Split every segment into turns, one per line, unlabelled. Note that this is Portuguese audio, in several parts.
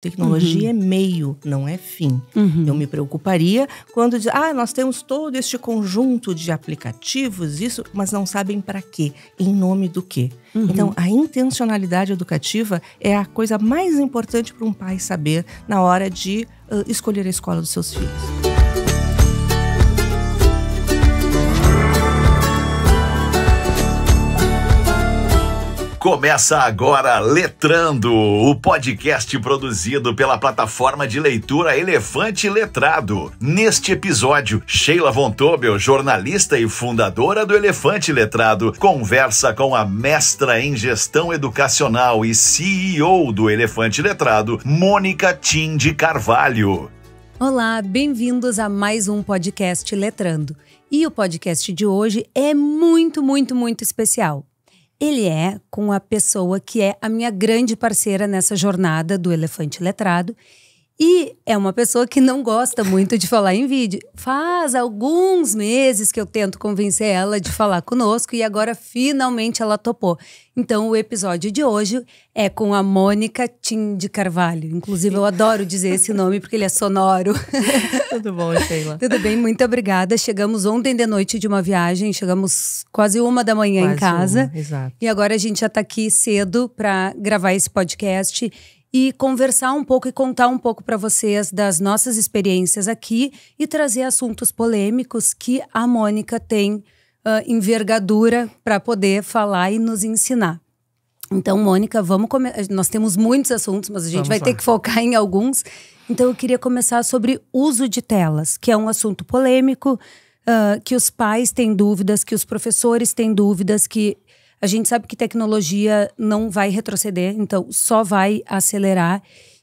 Tecnologia uhum. é meio, não é fim. Uhum. Eu me preocuparia quando diz, ah, nós temos todo este conjunto de aplicativos, isso, mas não sabem para quê, em nome do quê. Uhum. Então, a intencionalidade educativa é a coisa mais importante para um pai saber na hora de uh, escolher a escola dos seus filhos. Começa agora Letrando, o podcast produzido pela plataforma de leitura Elefante Letrado. Neste episódio, Sheila Von Tobel, jornalista e fundadora do Elefante Letrado, conversa com a mestra em gestão educacional e CEO do Elefante Letrado, Mônica Tim de Carvalho.
Olá, bem-vindos a mais um podcast Letrando. E o podcast de hoje é muito, muito, muito especial ele é com a pessoa que é a minha grande parceira nessa jornada do Elefante Letrado, e é uma pessoa que não gosta muito de falar em vídeo. Faz alguns meses que eu tento convencer ela de falar conosco e agora finalmente ela topou. Então o episódio de hoje é com a Mônica Tim de Carvalho. Inclusive eu adoro dizer esse nome porque ele é sonoro.
Tudo bom, Sheila? Tudo
bem, muito obrigada. Chegamos ontem de noite de uma viagem, chegamos quase uma da manhã quase em casa. Uma, exato. E agora a gente já está aqui cedo para gravar esse podcast e conversar um pouco e contar um pouco para vocês das nossas experiências aqui e trazer assuntos polêmicos que a Mônica tem uh, envergadura para poder falar e nos ensinar. Então, Mônica, vamos começar. Nós temos muitos assuntos, mas a gente vamos vai lá. ter que focar em alguns. Então, eu queria começar sobre uso de telas, que é um assunto polêmico, uh, que os pais têm dúvidas, que os professores têm dúvidas, que a gente sabe que tecnologia não vai retroceder, então só vai acelerar.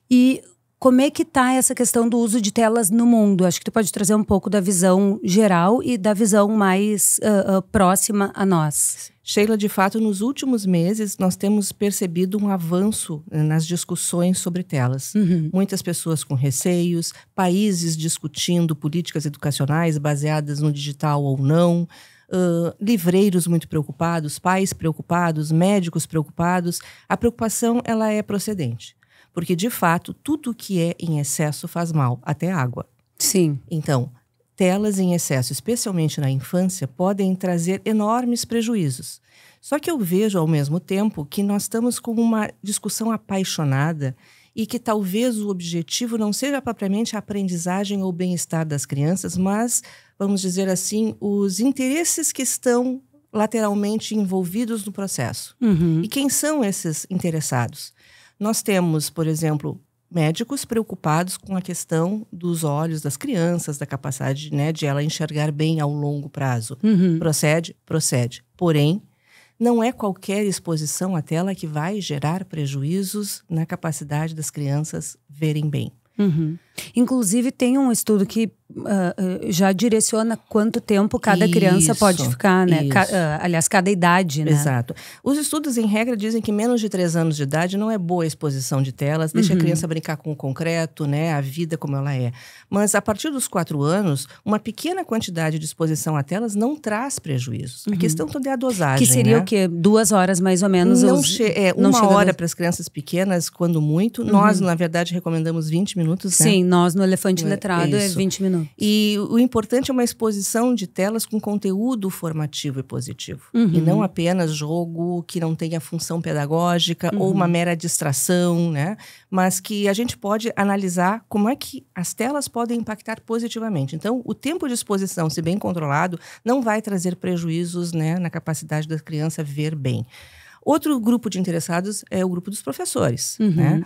E como é que está essa questão do uso de telas no mundo? Acho que tu pode trazer um pouco da visão
geral e da visão mais uh, uh, próxima a nós. Sheila, de fato, nos últimos meses nós temos percebido um avanço eh, nas discussões sobre telas. Uhum. Muitas pessoas com receios, países discutindo políticas educacionais baseadas no digital ou não uh, livreiros muito preocupados, pais preocupados, médicos preocupados, a preocupação ela é procedente. Porque, de fato, tudo que é em excesso faz mal, até água. Sim. Então, telas em excesso, especialmente na infância, podem trazer enormes prejuízos. Só que eu vejo, ao mesmo tempo, que nós estamos com uma discussão apaixonada e que talvez o objetivo não seja propriamente a aprendizagem ou bem-estar das crianças, mas vamos dizer assim, os interesses que estão lateralmente envolvidos no processo. Uhum. E quem são esses interessados? Nós temos, por exemplo, médicos preocupados com a questão dos olhos das crianças, da capacidade né, de ela enxergar bem ao longo prazo. Uhum. Procede? Procede. Porém, não é qualquer exposição à tela que vai gerar prejuízos na capacidade das crianças verem bem.
Uhum. Inclusive, tem um estudo que Uh, já direciona quanto tempo cada isso, criança pode ficar, né? Ca, uh, aliás, cada idade,
né? Exato. Os estudos, em regra, dizem que menos de três anos de idade não é boa a exposição de telas, deixa uhum. a criança brincar com o concreto, né? A vida como ela é. Mas a partir dos quatro anos, uma pequena quantidade de exposição a telas não traz prejuízos. Uhum. A questão toda é a dosagem. Que seria né? o
quê? Duas horas
mais ou menos? Não os... é, não uma hora para as crianças pequenas, quando muito. Uhum. Nós, na verdade, recomendamos 20 minutos. Né? Sim, nós no elefante é, letrado é, é 20 minutos. E o importante é uma exposição de telas com conteúdo formativo e positivo. Uhum. E não apenas jogo que não tenha função pedagógica uhum. ou uma uhum. mera distração, né? Mas que a gente pode analisar como é que as telas podem impactar positivamente. Então, o tempo de exposição, se bem controlado, não vai trazer prejuízos né, na capacidade da criança ver bem. Outro grupo de interessados é o grupo dos professores, né? uhum. né?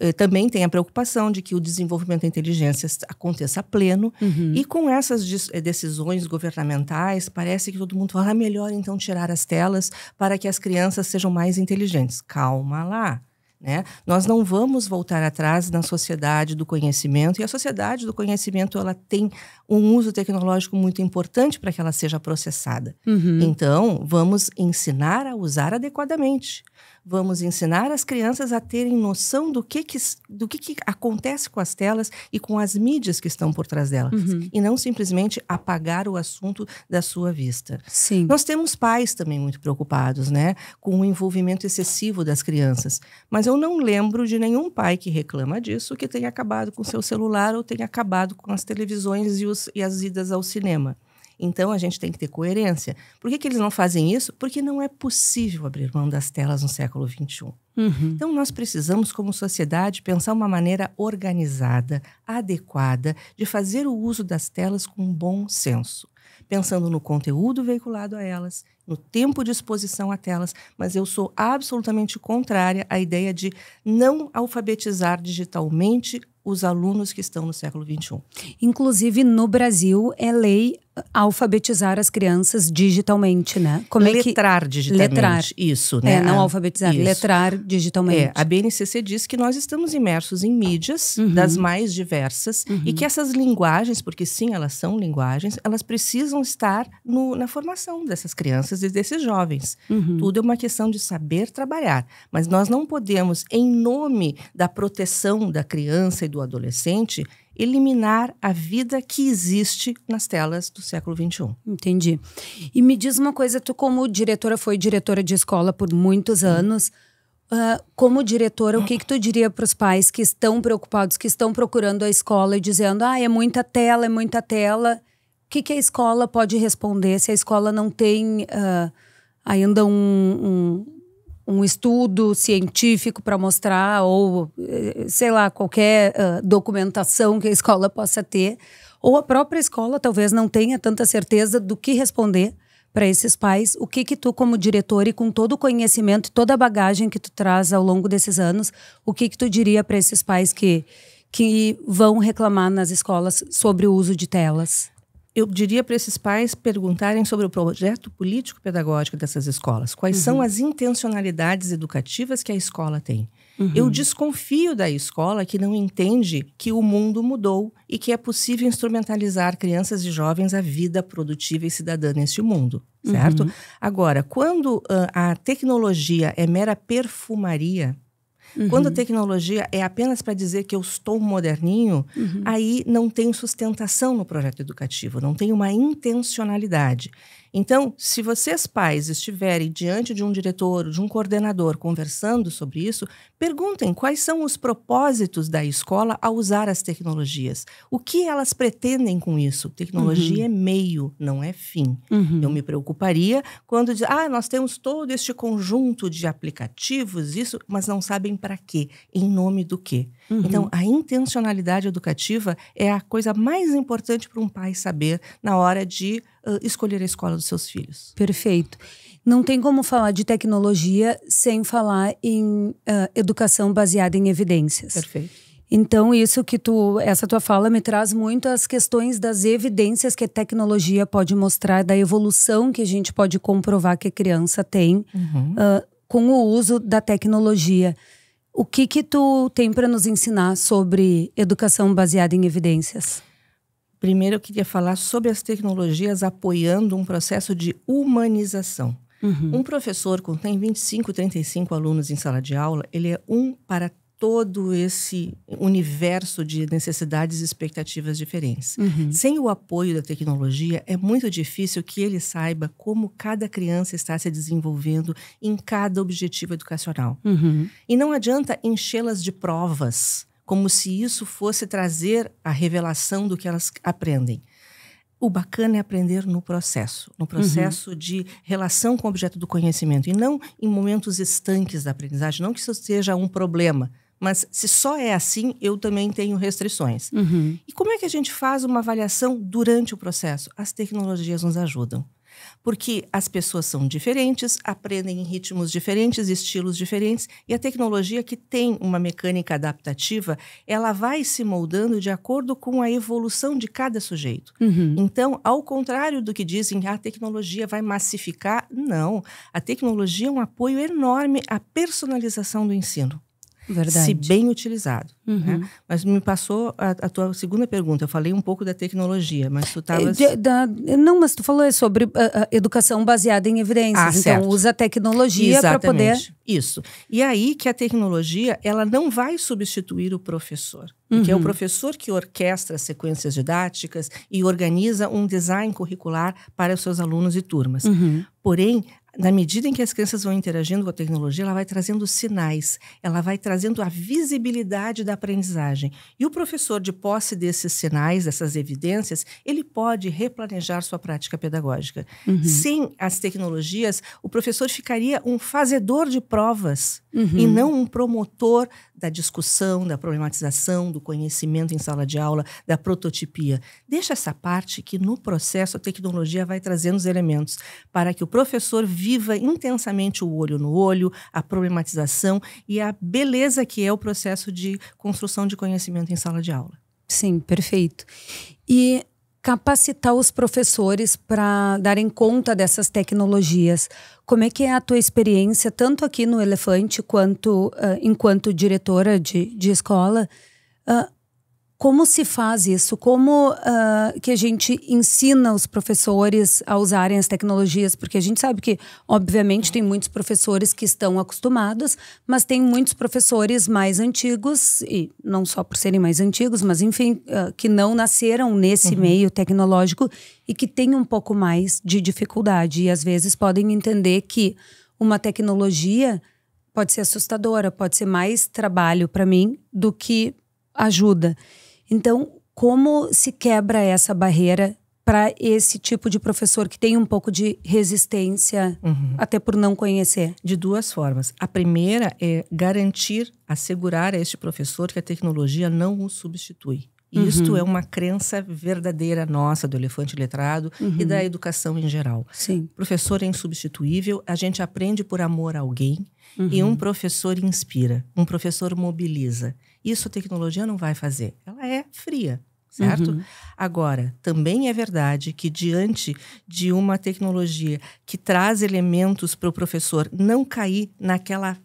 Eh, também tem a preocupação de que o desenvolvimento da inteligência aconteça pleno. Uhum. E com essas eh, decisões governamentais, parece que todo mundo fala: ah, melhor então tirar as telas para que as crianças sejam mais inteligentes. Calma lá. Né? Nós não vamos voltar atrás na sociedade do conhecimento, e a sociedade do conhecimento ela tem um uso tecnológico muito importante para que ela seja processada. Uhum. Então, vamos ensinar a usar adequadamente. Vamos ensinar as crianças a terem noção do que, que do que, que, acontece com as telas e com as mídias que estão por trás delas. Uhum. E não simplesmente apagar o assunto da sua vista. Sim. Nós temos pais também muito preocupados né, com o envolvimento excessivo das crianças. Mas eu não lembro de nenhum pai que reclama disso que tenha acabado com seu celular ou tenha acabado com as televisões e os shows e as idas ao cinema. Então a gente tem que ter coerência. Por que, que eles não fazem isso? Porque não é possível abrir mão das telas no século XXI. Uhum. Então nós precisamos, como sociedade, pensar uma maneira organizada, adequada, de fazer o uso das telas com bom senso. Pensando no conteúdo veiculado a elas, no tempo de exposição a telas, mas eu sou absolutamente contrária à ideia de não alfabetizar digitalmente os alunos que estão no século XXI.
Inclusive, no Brasil, é lei alfabetizar as crianças digitalmente, né? Como letrar é que... digitalmente. Letrar. Isso, é, né? É, não alfabetizar, Isso. letrar
é, digitalmente. É, a BNCC diz que nós estamos imersos em mídias uhum. das mais diversas uhum. e que essas linguagens, porque sim, elas são linguagens, elas precisam estar no, na formação dessas crianças e desses jovens. Uhum. Tudo é uma questão de saber trabalhar, mas nós não podemos, em nome da proteção da criança e do adolescente, eliminar a vida que existe nas telas do século XXI. Entendi. E me diz uma coisa, tu como diretora, foi diretora de escola por
muitos anos, uh, como diretora, o que, que tu diria para os pais que estão preocupados, que estão procurando a escola e dizendo, ah, é muita tela, é muita tela. O que, que a escola pode responder se a escola não tem uh, ainda um, um um estudo científico para mostrar, ou eh, sei lá, qualquer uh, documentação que a escola possa ter, ou a própria escola talvez não tenha tanta certeza do que responder para esses pais, o que que tu como diretor e com todo o conhecimento, e toda a bagagem que tu traz ao longo desses anos, o que que tu diria para esses pais que que vão reclamar nas escolas sobre o uso de telas? eu diria para
esses pais perguntarem sobre o projeto político-pedagógico dessas escolas. Quais uhum. são as intencionalidades educativas que a escola tem? Uhum. Eu desconfio da escola que não entende que o mundo mudou e que é possível instrumentalizar crianças e jovens a vida produtiva e cidadã neste mundo, certo? Uhum. Agora, quando a tecnologia é mera perfumaria, Uhum. Quando a uhum. tecnologia é apenas para dizer que eu estou moderninho, uhum. aí não tem sustentação no projeto educativo, não tem uma intencionalidade. Então, se vocês pais estiverem diante de um diretor, de um coordenador conversando sobre isso, perguntem quais são os propósitos da escola ao usar as tecnologias. O que elas pretendem com isso? Tecnologia uhum. é meio, não é fim. Uhum. Eu me preocuparia quando diz, ah, nós temos todo este conjunto de aplicativos, isso, mas não sabem para quê, em nome do quê. Uhum. Então, a intencionalidade educativa é a coisa mais importante para um pai saber na hora de uh, escolher a escola dos seus filhos. Perfeito. Não tem como falar de tecnologia
sem falar em uh, educação baseada em evidências. Perfeito. Então, isso que tu, essa tua fala me traz muito as questões das evidências que a tecnologia pode mostrar, da evolução que a gente pode comprovar que a criança tem uhum. uh, com o uso da tecnologia. O que que tu tem para nos ensinar sobre educação baseada
em evidências? Primeiro, eu queria falar sobre as tecnologias apoiando um processo de humanização. Uhum. Um professor, que tem 25, 35 alunos em sala de aula, ele é um para todo esse universo de necessidades e expectativas diferentes. Uhum. Sem o apoio da tecnologia, é muito difícil que ele saiba como cada criança está se desenvolvendo em cada objetivo educacional. Uhum. E não adianta enchê-las de provas como se isso fosse trazer a revelação do que elas aprendem. O bacana é aprender no processo, no uhum. processo uhum. de relação com o objeto do conhecimento, e não em momentos estanques da aprendizagem, não que isso seja um problema, mas se só é assim, eu também tenho restrições. Uhum. E como é que a gente faz uma avaliação durante o processo? As tecnologias nos ajudam porque as pessoas são diferentes, aprendem em ritmos diferentes, estilos diferentes, e a tecnologia que tem uma mecânica adaptativa, ela vai se moldando de acordo com a evolução de cada sujeito. Uhum. Então, ao contrário do que dizem, ah, a tecnologia vai massificar, não. A tecnologia é um apoio enorme à personalização do ensino. Verdade. se bem utilizado. Né? Uhum. Né? Mas me passou a, a, tua segunda pergunta. Eu falei um pouco da tecnologia, mas tu estavas... Eh,
não, mas tu falou sobre eh, eh, educação baseada em evidências. Ah, então, usa a tecnologia para poder...
Isso. E é aí que a tecnologia, ela não vai substituir o professor. Porque uhum. é o uhum. professor que orquestra sequências didáticas e organiza um design curricular para os seus alunos e turmas. Uhum. Porém, na medida em que as crianças vão interagindo com a tecnologia, ela vai trazendo sinais, ela vai trazendo a visibilidade da aprendizagem. E o professor, de posse desses sinais, dessas evidências, ele pode replanejar sua prática pedagógica. Uhum. Sem as tecnologias, o professor ficaria um fazedor de provas uhum. e não um promotor da discussão, da problematização, do conhecimento em sala de aula, da prototipia. Deixa essa parte que no processo a tecnologia vai trazendo os elementos para que o professor viva intensamente o olho no olho, a problematização e a beleza que é o processo de construção de conhecimento em sala de aula.
Sim, perfeito. E capacitar os professores para darem conta dessas tecnologias. Como é que é a tua experiência, tanto aqui no Elefante quanto uh, enquanto diretora de, de escola, uh, como se faz isso? Como uh, que a gente ensina os professores a usarem as tecnologias? Porque a gente sabe que, obviamente, tem muitos professores que estão acostumados, mas tem muitos professores mais antigos, e não só por serem mais antigos, mas enfim, uh, que não nasceram nesse uhum. meio tecnológico e que têm um pouco mais de dificuldade. E às vezes podem entender que uma tecnologia pode ser assustadora, pode ser mais trabalho para mim do que ajuda. Então, como se quebra essa barreira para esse
tipo de professor que tem um pouco de resistência, uhum. até por não conhecer? De duas formas. A primeira é garantir, assegurar a este professor que a tecnologia não o substitui. Uhum. Isto é uma crença verdadeira nossa do elefante letrado uhum. e da uhum. educação em geral. Sim. O professor é insubstituível, a gente aprende por amor a alguém. Uhum. E um uhum. professor inspira, um professor mobiliza. Isso a tecnologia não vai fazer. Ela é fria, certo? Uhum. Agora, também é verdade que diante de uma tecnologia que traz elementos para o professor não cair naquela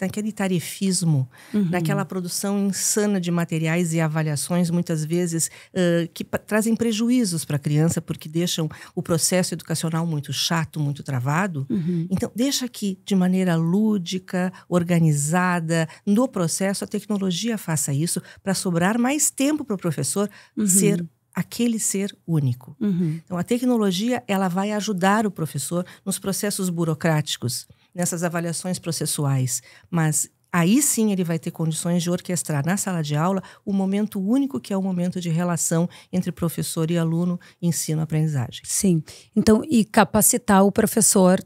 naquele tarefismo, uhum. naquela produção insana de materiais e avaliações, muitas vezes, uh, que trazem prejuízos para a criança, porque deixam o processo educacional muito chato, muito travado. Uhum. Então, deixa que, de maneira lúdica, organizada, no processo, a tecnologia faça isso para sobrar mais tempo para o professor uhum. ser aquele ser único. Uhum. Então, a tecnologia ela vai ajudar o professor nos processos burocráticos nessas avaliações processuais, mas aí sim ele vai ter condições de orquestrar na sala de aula o momento único que é o momento de relação entre professor e aluno, ensino-aprendizagem. Sim. Então, e capacitar o professor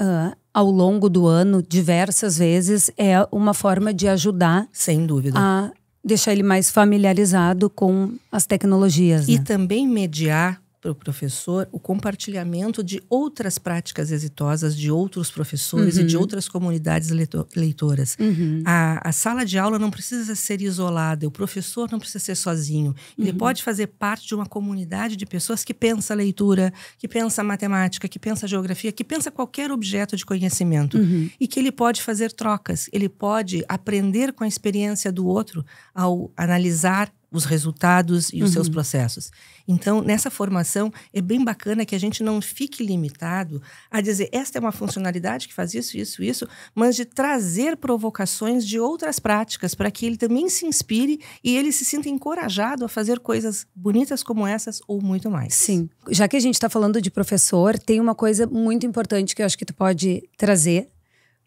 uh, ao longo do ano,
diversas vezes, é uma forma de ajudar. Sem dúvida. A deixar ele mais familiarizado com as tecnologias. E né?
também mediar para o professor o compartilhamento de outras práticas exitosas de outros professores uhum. e de uhum. outras comunidades leitoras. Uhum. A, a, sala de aula não precisa ser isolada, o professor não precisa ser sozinho. Ele uhum. pode fazer parte de uma comunidade de pessoas que pensa leitura, que pensa matemática, que pensa geografia, que pensa qualquer objeto de conhecimento uhum. e que ele pode fazer trocas. Ele pode aprender com a experiência do outro ao analisar os resultados e os uhum. seus processos. Então, nessa formação, é bem bacana que a gente não fique limitado a dizer esta é uma funcionalidade que faz isso, isso, isso, mas de trazer provocações de outras práticas para que ele também se inspire e ele se sinta encorajado a fazer coisas bonitas como essas ou muito mais. Sim. Já que a gente
está falando de professor, tem uma coisa muito importante que eu acho que tu pode trazer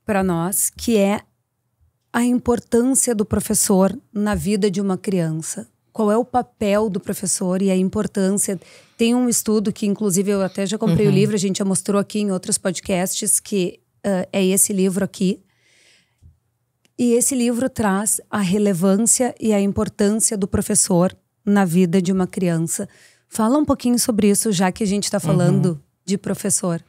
para nós, que é a importância do professor na vida de uma criança, qual é o papel do professor e a importância. Tem um estudo que, inclusive, eu até já comprei uhum. o livro, a gente já mostrou aqui em outros podcasts, que uh, é esse livro aqui. E esse livro traz a relevância e a importância do professor na vida de uma criança. Fala um pouquinho sobre isso, já que a gente está
falando uhum. de professor.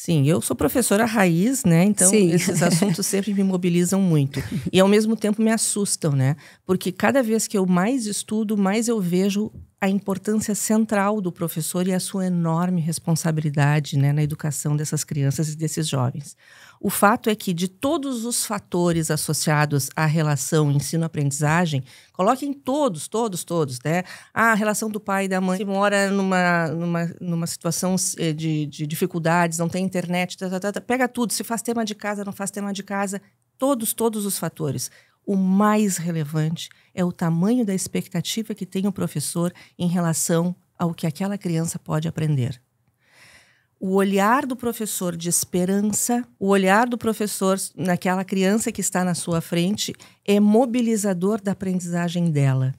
Sim, eu sou professora raiz, né? Então Sim. esses assuntos sempre me mobilizam muito e ao mesmo tempo me assustam, né? Porque cada vez que eu mais estudo, mais eu vejo a importância central do professor e a sua enorme responsabilidade, né, na educação dessas crianças e desses jovens. O fato é que, de todos os fatores associados à relação ensino-aprendizagem, coloquem todos, todos, todos, né? a relação do pai e da mãe, se mora numa, numa, numa situação eh, de, de dificuldades, não tem internet, tá, tá, tá, tá, pega tudo, se faz tema de casa, não faz tema de casa, todos, todos os fatores. O mais relevante é o tamanho da expectativa que tem o professor em relação ao que aquela criança pode aprender o olhar do professor de esperança, o olhar do professor naquela criança que está na sua frente é mobilizador da aprendizagem dela.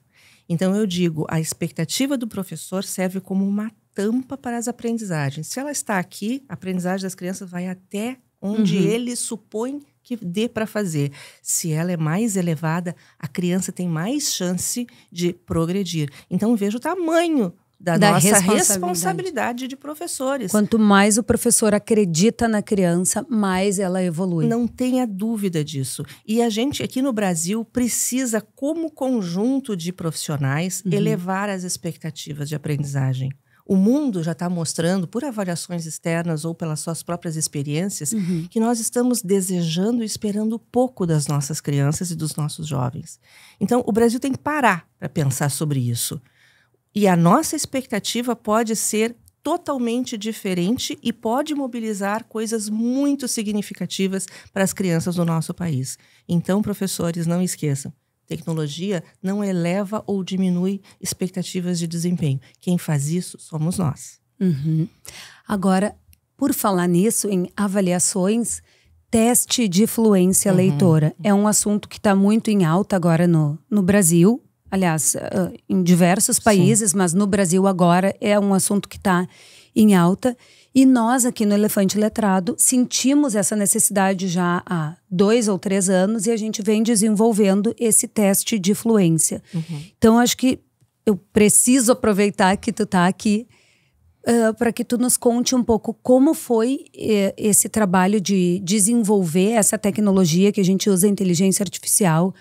Então eu digo, a expectativa do professor serve como uma tampa para as aprendizagens. Se ela está aqui, a aprendizagem das crianças vai até onde uhum. ele supõe que dê para fazer. Se ela é mais elevada, a criança tem mais chance de progredir. Então veja o tamanho da, da nossa responsabilidade. responsabilidade. de professores. Quanto
mais o professor acredita na criança, mais ela evolui. Não tenha
dúvida disso. E a gente aqui no Brasil precisa, como conjunto de profissionais, uhum. elevar as expectativas de aprendizagem. O mundo já está mostrando, por avaliações externas ou pelas suas próprias experiências, uhum. que nós estamos desejando e esperando pouco das nossas crianças e dos nossos jovens. Então, o Brasil tem que parar para pensar sobre isso. E a nossa expectativa pode ser totalmente diferente e pode mobilizar coisas muito significativas para as crianças do nosso país. Então, professores, não esqueçam. Tecnologia não eleva ou diminui expectativas de desempenho. Quem faz isso somos nós. Uhum.
Agora, por falar nisso, em avaliações, teste de fluência uhum. leitora é um assunto que está muito em alta agora no, no Brasil, aliás, ah, em diversos países, Sim. mas no Brasil agora é um assunto que está em alta. E nós aqui no Elefante Letrado sentimos essa necessidade já há dois ou três anos e a gente vem desenvolvendo esse teste de fluência. Uhum. Então, acho que eu preciso aproveitar que tu está aqui uh, ah, para que tu nos conte um pouco como foi eh, esse trabalho de desenvolver essa tecnologia que a gente usa, inteligência artificial,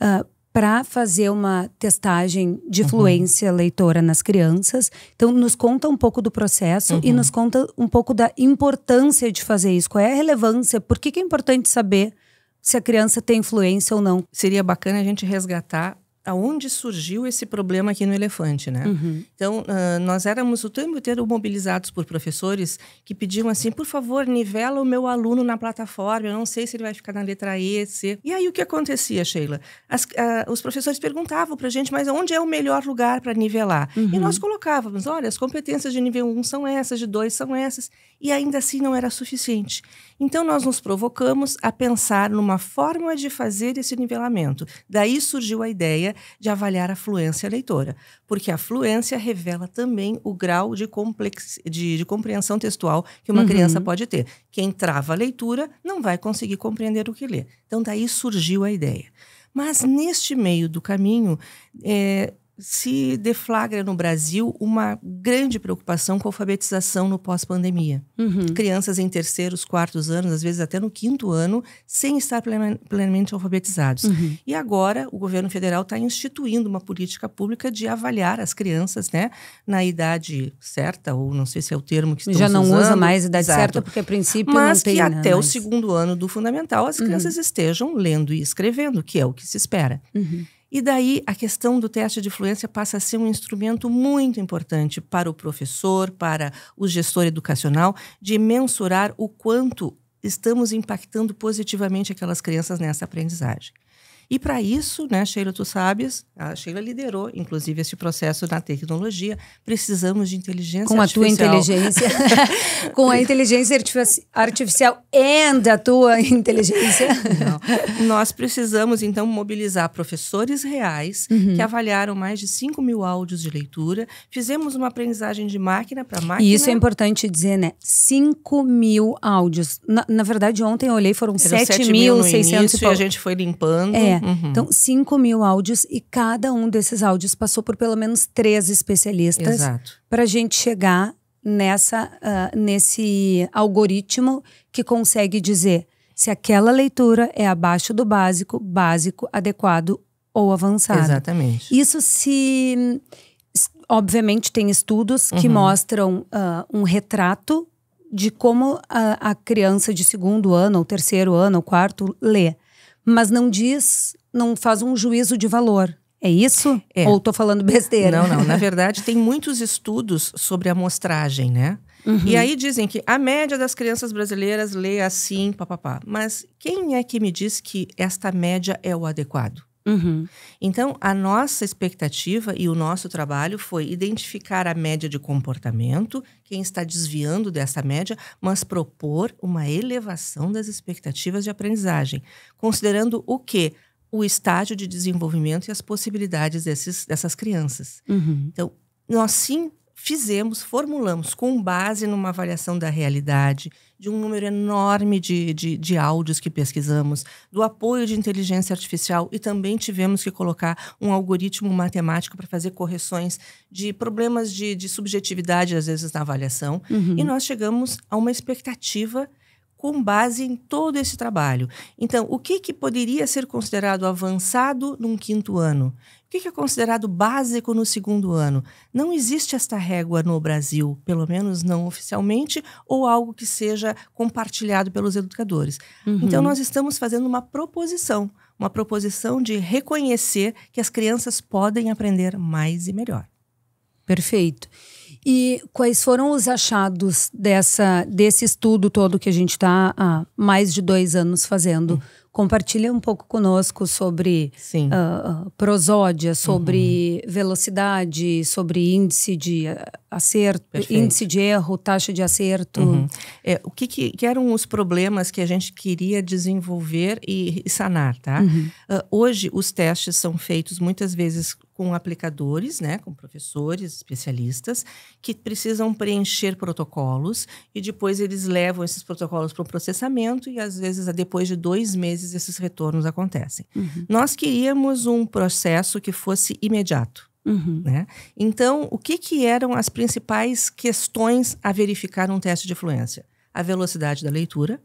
uh, para fazer uma testagem de uhum. fluência uhum. leitora nas crianças. Então, nos conta um pouco do processo uhum. e nos conta um pouco da importância de fazer isso. Qual é a relevância? Por que, que é importante saber se a criança tem fluência ou não? Seria bacana a gente resgatar
aonde surgiu esse problema aqui no elefante, né? Uhum. Então, uh, nós éramos o tempo inteiro mobilizados por professores que pediam assim, por favor, nivela o meu aluno na plataforma, eu não sei se ele vai ficar na letra E, C. E aí, o que acontecia, Sheila? As, uh, os professores perguntavam pra gente, mas onde é o melhor lugar para nivelar? Uhum. E nós colocávamos, olha, as competências de nível 1 são essas, de 2 são essas, e ainda assim não era suficiente. Então, nós nos provocamos a pensar numa forma de fazer esse nivelamento. Daí surgiu a ideia de avaliar a fluência leitora, porque a fluência revela também o grau de, complex, de, de compreensão textual que uma uhum. criança pode ter. Quem trava a leitura não vai conseguir compreender o que lê. Então, daí surgiu a ideia. Mas neste meio do caminho, é, se deflagra no Brasil uma grande preocupação com a alfabetização no pós-pandemia. Uhum. Crianças em terceiros, quartos anos, às vezes até no quinto ano, sem estar plenamente alfabetizados. Uhum. E agora o governo federal está instituindo uma política pública de avaliar as crianças, né, na idade certa ou não sei se é o termo que estão já não usando. usa mais idade Exato. certa porque a princípio mas não tem, que até mas... o segundo ano do fundamental as uhum. crianças estejam lendo e escrevendo, que é o que se espera. Uhum. E daí a questão do teste de fluência passa a ser um instrumento muito importante para o professor, para o gestor educacional, de mensurar o quanto estamos impactando positivamente aquelas crianças nessa aprendizagem. E para isso, né, Sheila, tu sabes, a Sheila liderou, inclusive, esse processo na tecnologia. Precisamos de inteligência Com artificial. Com a tua inteligência. Com a
inteligência artificial e a tua inteligência.
Não. Nós precisamos, então, mobilizar professores reais uhum. que avaliaram mais de 5 mil áudios de leitura. Fizemos uma aprendizagem de máquina para máquina. E isso é importante
dizer, né? 5 mil áudios. Na, na verdade, ontem eu olhei, foram 7.600 e pouco. a gente foi
limpando. É. Uhum. Então,
5 mil áudios e cada um desses áudios passou por pelo menos três especialistas para a gente chegar nessa, uh, nesse algoritmo que consegue dizer se aquela leitura é abaixo do básico, básico, adequado ou avançado. Exatamente. Isso se. Obviamente, tem estudos uhum. que mostram uh, um retrato de como a, a, criança de segundo ano, ou terceiro ano, ou quarto lê mas não diz, não faz um juízo de valor. É isso? É. Ou estou falando besteira? Não, não. Na
verdade, tem muitos estudos sobre amostragem, né? Uhum. E aí dizem que a média das crianças brasileiras lê assim, papapá. Mas quem é que me diz que esta média é o adequado? Uhum. Então, a nossa expectativa e o nosso trabalho foi identificar a média de comportamento, quem está desviando dessa média, mas propor uma elevação das expectativas de aprendizagem, considerando o quê? O estágio de desenvolvimento e as possibilidades desses, dessas crianças. Uhum. Então, nós sim fizemos, formulamos com base numa avaliação da realidade, de um número enorme de, de, de, áudios que pesquisamos, do apoio de inteligência artificial e também tivemos que colocar um algoritmo matemático para fazer correções de problemas de, de subjetividade, às vezes, na avaliação. Uhum. E nós chegamos a uma expectativa com base em todo esse trabalho. Então, o que, que poderia ser considerado avançado num quinto ano? O que é considerado básico no segundo ano? Não existe esta régua no Brasil, pelo menos não oficialmente, ou algo que seja compartilhado pelos educadores. Uhum. Então, nós estamos fazendo uma proposição, uma proposição de reconhecer que as crianças podem aprender mais e melhor. Perfeito. E quais foram os achados
dessa, desse estudo todo que a gente está há mais de dois anos fazendo? Uhum Compartilha um pouco conosco sobre uh, prosódia, sobre uhum. velocidade, sobre índice de acerto, Perfeito. índice de erro, taxa
de acerto. Uhum. É, o que, que, que, eram os problemas que a gente queria desenvolver e, e sanar, tá? Uhum. Uh, hoje os testes são feitos muitas vezes com aplicadores, né, com professores, especialistas, que precisam preencher protocolos e depois eles levam esses protocolos para o processamento e às vezes depois de dois meses esses retornos acontecem. Uhum. Nós queríamos um processo que fosse imediato. Uhum. Né? Então, o que, que eram as principais questões a verificar num teste de fluência? A velocidade da leitura,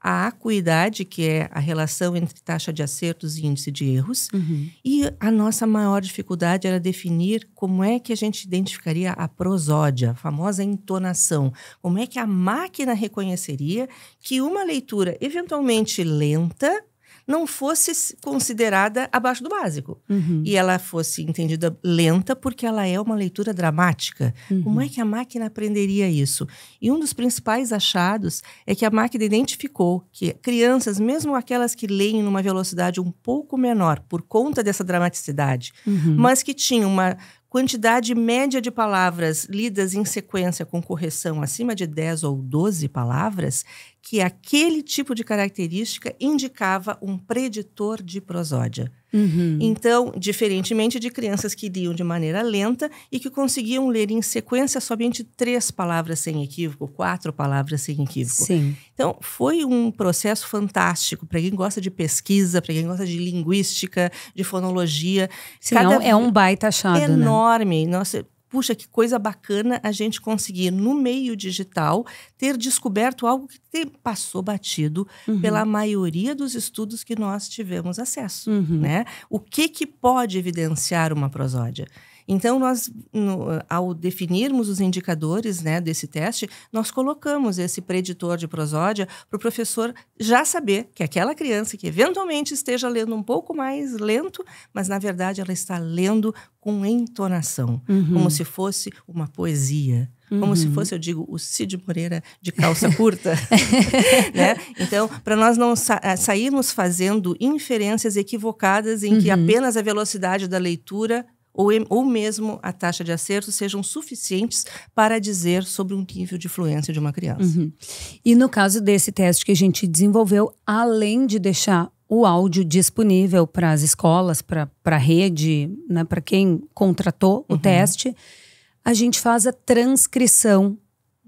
a acuidade, que é a relação entre taxa de acertos e índice de erros, uhum. e a nossa maior dificuldade era definir como é que a gente identificaria a prosódia, a famosa entonação, como é que a máquina reconheceria que uma leitura eventualmente lenta não fosse considerada abaixo do básico. Uhum. E ela fosse entendida lenta, porque ela é uma leitura dramática. Uhum. Como é que a máquina aprenderia isso? E um dos principais achados é que a máquina identificou que crianças, mesmo aquelas que leem numa velocidade um pouco menor, por conta dessa dramaticidade, uhum. mas que tinham uma quantidade média de palavras lidas em sequência com correção acima de 10 ou 12 palavras, que aquele tipo de característica indicava um preditor de prosódia. Uhum. Então, diferentemente de crianças que liam de maneira lenta e que conseguiam ler em sequência somente três palavras sem equívoco, quatro palavras sem equívoco. Sim. Então, foi um processo fantástico para quem gosta de pesquisa, para quem gosta de linguística, de fonologia. Cada é um baita achado, né? enorme. Né? Nossa, puxa, que coisa bacana a gente conseguir, no meio digital, ter descoberto algo que passou batido uhum. pela maioria dos estudos que nós tivemos acesso. Uhum. Né? O que, que pode evidenciar uma prosódia? Então, nós, no, ao definirmos os indicadores né, desse teste, nós colocamos esse preditor de prosódia para o professor já saber que aquela criança que eventualmente esteja lendo um pouco mais lento, mas na verdade ela está lendo com entonação, uhum. como se fosse uma poesia. Como uhum. se fosse, eu digo, o Cid Moreira de calça curta. né? Então, para nós não sa eh, sairmos fazendo inferências equivocadas em uhum. que apenas a velocidade da leitura ou, ou mesmo a taxa de acerto sejam suficientes para dizer sobre um nível de fluência de uma criança.
Uhum. E no caso desse teste que a gente desenvolveu, além de deixar o áudio disponível para as escolas, para a rede, né, para quem contratou uhum. o teste, a gente faz a transcrição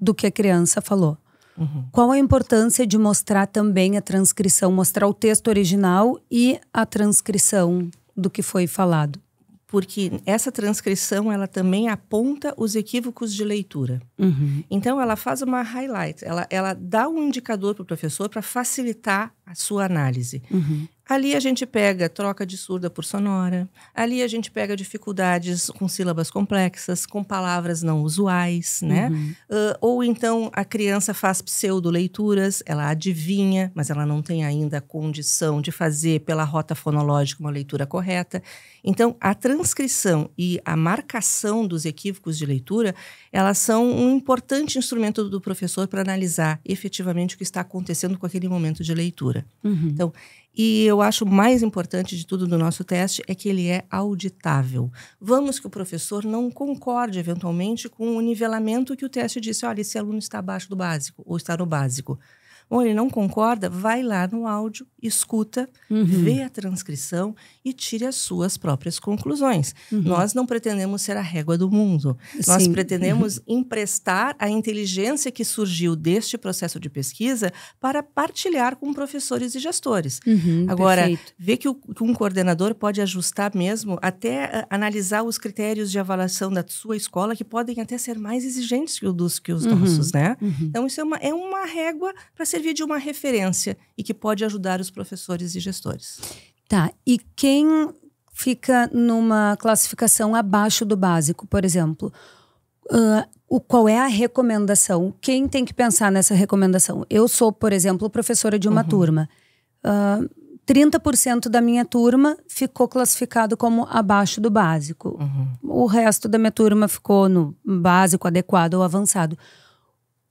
do que a criança falou. Uhum. Qual a importância de mostrar também a transcrição, mostrar o texto
original e a transcrição do que foi falado? porque essa transcrição ela também aponta os equívocos de leitura. Uhum. Então ela faz uma highlight, ela, ela dá um indicador para o professor para facilitar a sua análise. Uhum. Ali a gente pega troca de surda por sonora, ali a gente pega dificuldades com sílabas complexas, com palavras não usuais, né? Uhum. Uh, ou então a criança faz pseudo-leituras, ela adivinha, mas ela não tem ainda a condição de fazer pela rota fonológica uma leitura correta. Então, a transcrição e a marcação dos equívocos de leitura, elas são um importante instrumento do professor para analisar efetivamente o que está acontecendo com aquele momento de leitura. Uhum. Então, e eu acho mais importante de tudo do nosso teste é que ele é auditável. Vamos que o professor não concorde eventualmente com o nivelamento que o teste disse, olha, esse aluno está abaixo do básico ou está no básico ou ele não concorda, vai lá no áudio, escuta, uhum. vê a transcrição e tire as suas próprias conclusões. Uhum. Nós não pretendemos ser a régua do mundo. Sim. Nós pretendemos uhum. emprestar a inteligência que surgiu deste processo de pesquisa para partilhar com professores e gestores. Uhum, Agora, vê que, que um coordenador pode ajustar mesmo, até uh, analisar os critérios de avaliação da sua escola, que podem até ser mais exigentes que, dos, que os uhum. nossos, né? Uhum. Então, isso é uma, é uma régua para ser servir de uma referência e que pode ajudar os professores e gestores.
Tá. E quem fica numa classificação abaixo do básico, por exemplo, uh, o, qual é a recomendação? Quem tem que pensar nessa recomendação? Eu sou, por exemplo, professora de uma uhum. turma. Uh, ah, 30% da minha turma ficou classificado como abaixo do básico. Uhum. O resto da minha turma ficou no básico, adequado ou avançado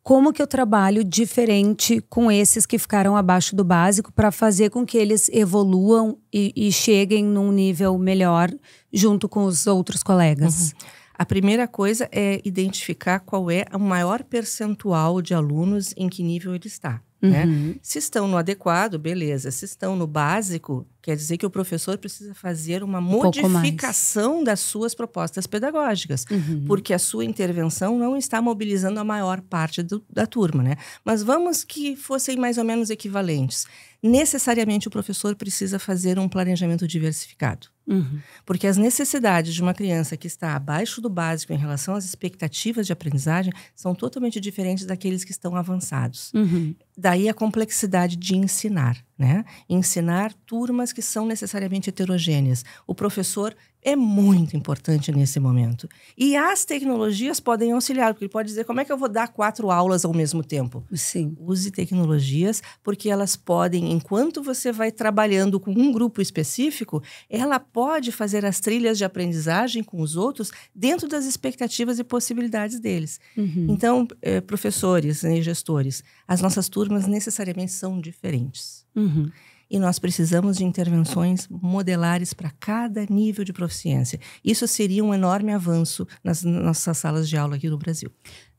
como que eu trabalho diferente com esses que ficaram abaixo do básico para fazer com que
eles evoluam e, e, cheguem num nível melhor junto com os outros colegas? Uhum. A primeira coisa é identificar qual é o maior percentual de alunos em que nível ele está. Né? Uhum. Né? Se estão no adequado, beleza. Se estão no básico, Quer dizer que o professor precisa fazer uma um modificação das suas propostas pedagógicas, uhum. porque a sua intervenção não está mobilizando a maior parte do, da turma, né? Mas vamos que fossem mais ou menos equivalentes. Necessariamente o professor precisa fazer um planejamento diversificado. Uhum. Porque as necessidades de uma criança que está abaixo do básico em relação às expectativas de aprendizagem são totalmente diferentes daqueles que estão avançados. Uhum. Daí a complexidade de ensinar né? Ensinar turmas que são necessariamente heterogêneas. O professor é muito importante nesse momento. E as tecnologias podem auxiliar, porque ele pode dizer como é que eu vou dar quatro aulas ao mesmo tempo. Sim. Use tecnologias, porque elas podem, enquanto você vai trabalhando com um grupo específico, ela pode fazer as trilhas de aprendizagem com os outros dentro das expectativas e possibilidades deles. Uhum. Então, é, professores né, e gestores, as nossas turmas necessariamente são diferentes. Uhum e nós precisamos de intervenções modelares para cada nível de proficiência. Isso seria um enorme avanço nas nossas salas de aula aqui no Brasil.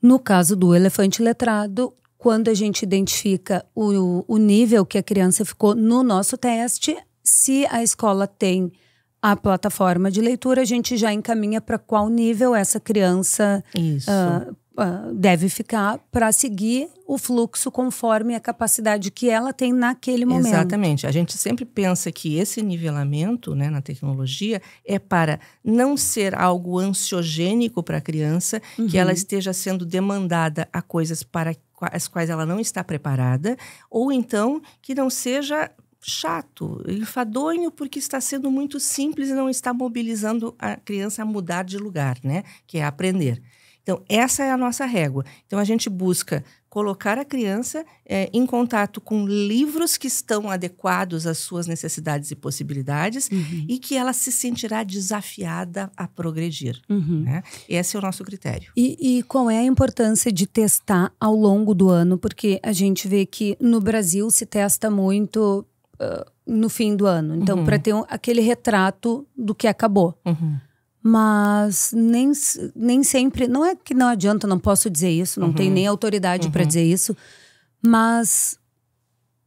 No caso do elefante letrado, quando a gente identifica o, o nível que a criança ficou no nosso teste, se a escola tem a plataforma de leitura, a gente já encaminha para qual nível essa criança
uh,
ah, deve ficar para seguir o fluxo conforme a capacidade que ela tem naquele momento. Exatamente.
A gente sempre pensa que esse nivelamento né, na tecnologia é para não ser algo ansiogênico para a criança, uhum. que ela uhum. esteja sendo demandada a coisas para as quais ela não está preparada, ou então que não seja chato, enfadonho, porque está sendo muito simples e não está mobilizando a criança a mudar de lugar, né? Que é aprender. Então, essa é a nossa régua. Então, a gente busca colocar a criança é, em contato com livros que estão adequados às suas necessidades e possibilidades uhum. e que ela se sentirá desafiada a progredir. Uhum. Né? Esse é o nosso critério.
E, e, qual é a importância de testar ao longo do ano? Porque a gente vê que no Brasil se testa muito uh, no fim do ano. Então, uhum. para ter um, aquele retrato do que acabou. Uhum mas nem, nem sempre. Não é que não adianta, não posso dizer isso, não uhum. tenho nem autoridade uhum. para dizer isso, mas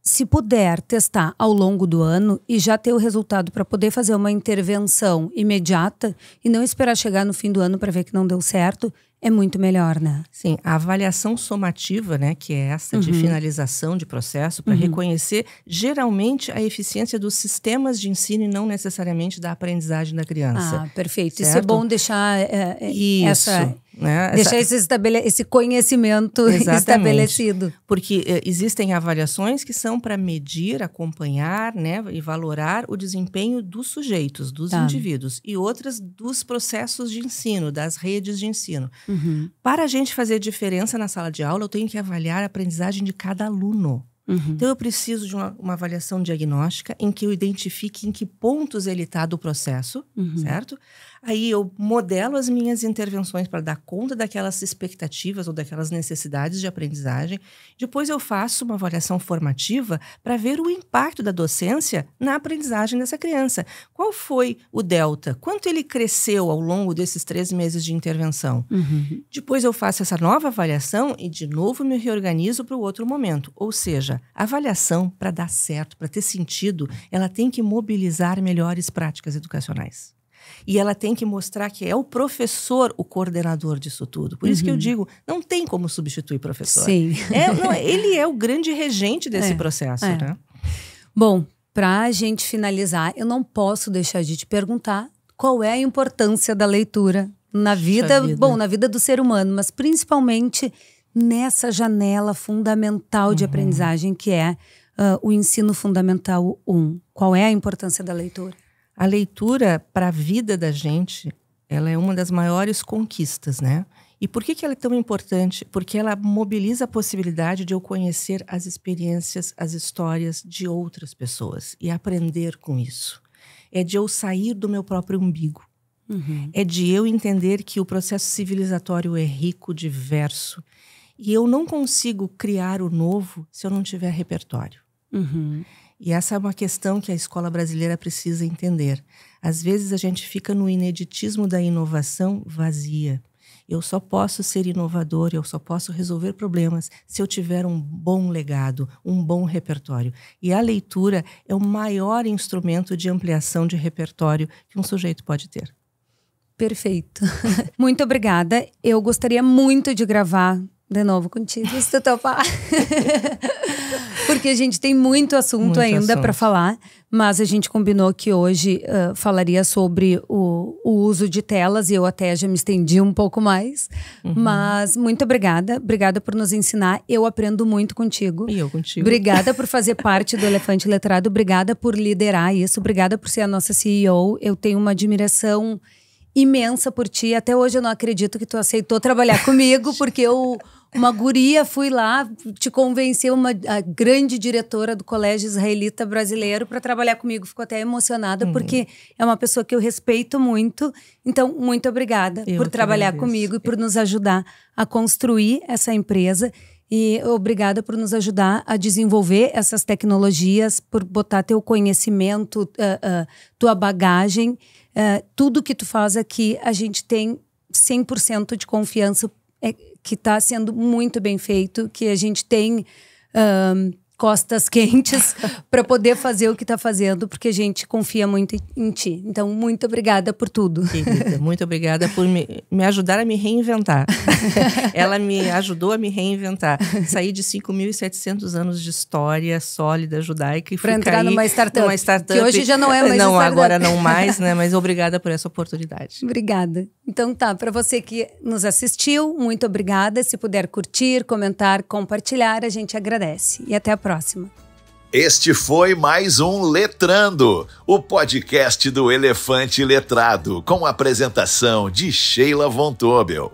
se puder testar ao longo do ano e já ter o resultado para poder fazer uma intervenção imediata e não esperar chegar no fim do ano para ver que não deu certo, é muito melhor, né?
Sim, a avaliação somativa, né, que é essa uhum. de finalização de processo para uhum. reconhecer geralmente a eficiência dos sistemas de ensino e não necessariamente da aprendizagem da criança. Ah, perfeito. É certo? Isso é bom deixar é, essa né? Deixar esse, estabele... esse
conhecimento
Exatamente. estabelecido. Porque eh, existem avaliações que são para medir, acompanhar né, e valorar o desempenho dos sujeitos, dos tá. indivíduos, e outras dos processos de ensino, das redes de ensino. Uhum. Para a gente fazer diferença na sala de aula, eu tenho que avaliar a aprendizagem de cada aluno. Uhum. Então, eu preciso de uma, uma, avaliação diagnóstica em que eu identifique em que pontos ele está do processo, uhum. certo? Aí eu modelo as minhas intervenções para dar conta daquelas expectativas ou daquelas necessidades de aprendizagem. Depois eu faço uma avaliação formativa para ver o impacto da docência na aprendizagem dessa criança. Qual foi o delta? Quanto ele cresceu ao longo desses três meses de intervenção? Uhum. Depois eu faço essa nova avaliação e de novo me reorganizo para o outro momento. Ou seja, a avaliação para dar certo, para ter sentido, ela tem que mobilizar melhores práticas educacionais. E ela tem que mostrar que é o professor o coordenador disso tudo. Por isso que eu uhum. digo, não tem como substituir professor. Sim. É, não, ele é o grande regente desse é, processo, é. né?
Bom, para a gente finalizar, eu não posso deixar de te perguntar qual é a importância da leitura na vida, vida. bom, na vida do ser humano, mas principalmente nessa janela fundamental de uhum. aprendizagem que é uh, o ensino fundamental 1.
Qual é a importância da leitura? A leitura para a vida da gente, ela é uma das maiores conquistas, né? E por que, que ela é tão importante? Porque ela mobiliza a possibilidade de eu conhecer as experiências, as histórias de outras pessoas e aprender com isso. É de eu sair do meu próprio umbigo. Uhum. É de eu entender que o processo civilizatório é rico, diverso. E eu não consigo criar o novo se eu não tiver repertório. Uhum. E essa é uma questão que a escola brasileira precisa entender. Às vezes a gente fica no ineditismo da inovação vazia. Eu só posso ser inovador, eu só posso resolver problemas se eu tiver um bom legado, um bom repertório. E a leitura é o maior instrumento de ampliação de repertório que um sujeito pode ter. Perfeito.
muito obrigada. Eu gostaria muito de gravar de novo contigo, se tu topar. Porque a gente tem muito assunto muito ainda para falar, mas a gente combinou que hoje uh, falaria sobre o, o, uso de telas e eu até já me estendi um pouco mais.
Uhum. Mas
muito obrigada, obrigada por nos ensinar. Eu aprendo muito contigo. E eu
contigo. Obrigada
por fazer parte do Elefante Letrado, obrigada por liderar isso, obrigada por ser a nossa CEO. Eu tenho uma admiração imensa por ti. Até hoje eu não acredito que tu aceitou trabalhar comigo, porque eu, uma guria, fui lá, te convenceu uma a grande diretora do Colégio Israelita Brasileiro para trabalhar comigo. ficou até emocionada, uhum. porque é uma pessoa que eu respeito muito. Então, muito obrigada eu por trabalhar agradeço. comigo e por nos ajudar a construir essa empresa e obrigada por nos ajudar a desenvolver essas tecnologias, por botar teu conhecimento, uh, uh, tua bagagem, uh, tudo que tu faz aqui, a gente tem 100% de confiança é, que está sendo muito bem feito, que a gente tem costas quentes para poder fazer o que está fazendo, porque a gente confia muito em ti. Então, muito obrigada por tudo. Querida,
muito obrigada por me, me ajudar a me reinventar. Ela me ajudou a me reinventar. Saí de 5.700 anos de história sólida judaica e fui entrar cair numa startup, numa startup. Que hoje já não é mais Não, startup. agora não mais, né? Mas obrigada por essa oportunidade.
Obrigada. Então tá, para você que nos assistiu, muito obrigada. Se puder curtir, comentar, compartilhar, a gente agradece. E até a próxima próxima.
Este foi mais um Letrando, o podcast do Elefante Letrado, com apresentação de Sheila Von Tobel.